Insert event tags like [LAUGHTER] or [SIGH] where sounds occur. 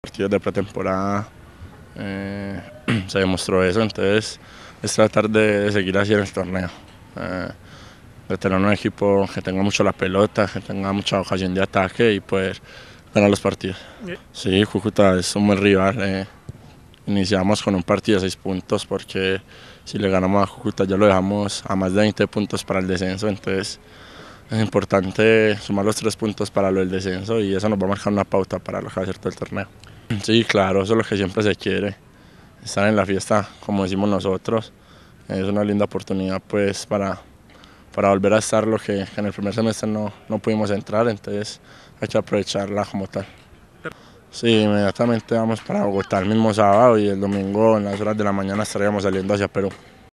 Partidos de pretemporada eh, [CLEARS THROAT] se demostró eso, entonces es tratar de, seguir así en el torneo. Eh, de tener un equipo que tenga mucho la pelota, que tenga mucha ocasión de ataque y poder ganar los partidos. Eh. Sí, Cúcuta es un buen rival. Iniciamos con un partido de 6 puntos porque si le ganamos a Cúcuta ya lo dejamos a más de 20 puntos para el descenso, entonces es importante sumar los 3 puntos para lo del descenso y eso nos va a marcar una pauta para lo que va a ser todo el torneo. Sí, claro, eso es lo que siempre se quiere, estar en la fiesta como decimos nosotros. Es una linda oportunidad pues para, para volver a estar lo que, en el primer semestre no, no, pudimos entrar, entonces hay que aprovecharla como tal. Sí, inmediatamente vamos para Bogotá el mismo sábado y el domingo en las horas de la mañana estaríamos saliendo hacia Perú.